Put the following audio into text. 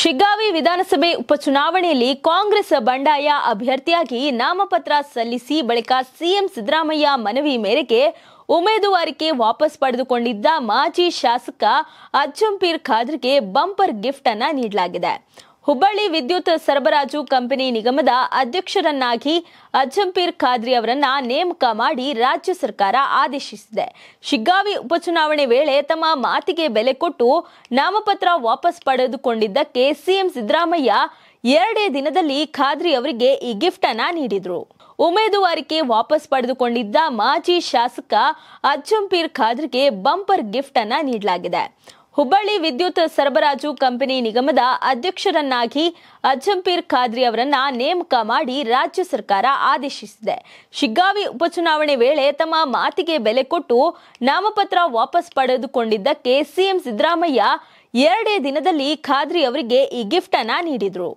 ಶಿಗ್ಗಾವಿ ವಿಧಾನಸಭೆ ಉಪಚುನಾವಣೆಯಲ್ಲಿ ಕಾಂಗ್ರೆಸ್ ಬಂಡಾಯ ಅಭ್ಯರ್ಥಿಯಾಗಿ ನಾಮಪತ್ರ ಸಲ್ಲಿಸಿ ಬಳಿಕ ಸಿಎಂ ಸಿದ್ದರಾಮಯ್ಯ ಮನವಿ ಮೇರೆಗೆ ಉಮೇದುವಾರಿಕೆ ವಾಪಸ್ ಪಡೆದುಕೊಂಡಿದ್ದ ಮಾಜಿ ಶಾಸಕ ಅಜ್ಜಂಪೀರ್ ಖಾದ್ರಿಗೆ ಬಂಪರ್ ಗಿಫ್ಟ್ ಅನ್ನ ನೀಡಲಾಗಿದೆ ಹುಬ್ಬಳ್ಳಿ ವಿದ್ಯುತ್ ಸರಬರಾಜು ಕಂಪನಿ ನಿಗಮದ ಅಧ್ಯಕ್ಷರನ್ನಾಗಿ ಅಜ್ಜಂಪೀರ್ ಖಾದ್ರಿ ಅವರನ್ನ ನೇಮಕ ಮಾಡಿ ರಾಜ್ಯ ಸರ್ಕಾರ ಆದೇಶಿಸಿದೆ ಶಿಗ್ಗಾವಿ ಉಪಚುನಾವಣೆ ವೇಳೆ ತಮ್ಮ ಮಾತಿಗೆ ಬೆಲೆ ಕೊಟ್ಟು ನಾಮಪತ್ರ ವಾಪಸ್ ಪಡೆದುಕೊಂಡಿದ್ದಕ್ಕೆ ಸಿಎಂ ಸಿದ್ದರಾಮಯ್ಯ ಎರಡೇ ದಿನದಲ್ಲಿ ಖಾದ್ರಿ ಅವರಿಗೆ ಈ ಗಿಫ್ಟ್ ಅನ್ನ ನೀಡಿದ್ರು ಉಮೇದುವಾರಿಕೆ ವಾಪಸ್ ಪಡೆದುಕೊಂಡಿದ್ದ ಮಾಜಿ ಶಾಸಕ ಅಜ್ಜಂಪೀರ್ ಖಾದ್ರಿಗೆ ಬಂಪರ್ ಗಿಫ್ಟ್ ಅನ್ನ ನೀಡಲಾಗಿದೆ ಹುಬ್ಬಳ್ಳಿ ವಿದ್ಯುತ್ ಸರಬರಾಜು ಕಂಪನಿ ನಿಗಮದ ಅಧ್ಯಕ್ಷರನ್ನಾಗಿ ಅಜಂಪೀರ್ ಖಾದ್ರಿ ಅವರನ್ನ ನೇಮಕ ಮಾಡಿ ರಾಜ್ಯ ಸರ್ಕಾರ ಆದೇಶಿಸಿದೆ ಶಿಗ್ಗಾವಿ ಉಪಚುನಾವಣೆ ವೇಳೆ ತಮ್ಮ ಮಾತಿಗೆ ಬೆಲೆ ಕೊಟ್ಟು ನಾಮಪತ್ರ ವಾಪಸ್ ಪಡೆದುಕೊಂಡಿದ್ದಕ್ಕೆ ಸಿಎಂ ಸಿದ್ದರಾಮಯ್ಯ ಎರಡೇ ದಿನದಲ್ಲಿ ಖಾದ್ರಿ ಅವರಿಗೆ ಈ ಗಿಫ್ಟ್ ಅನ್ನ ನೀಡಿದರು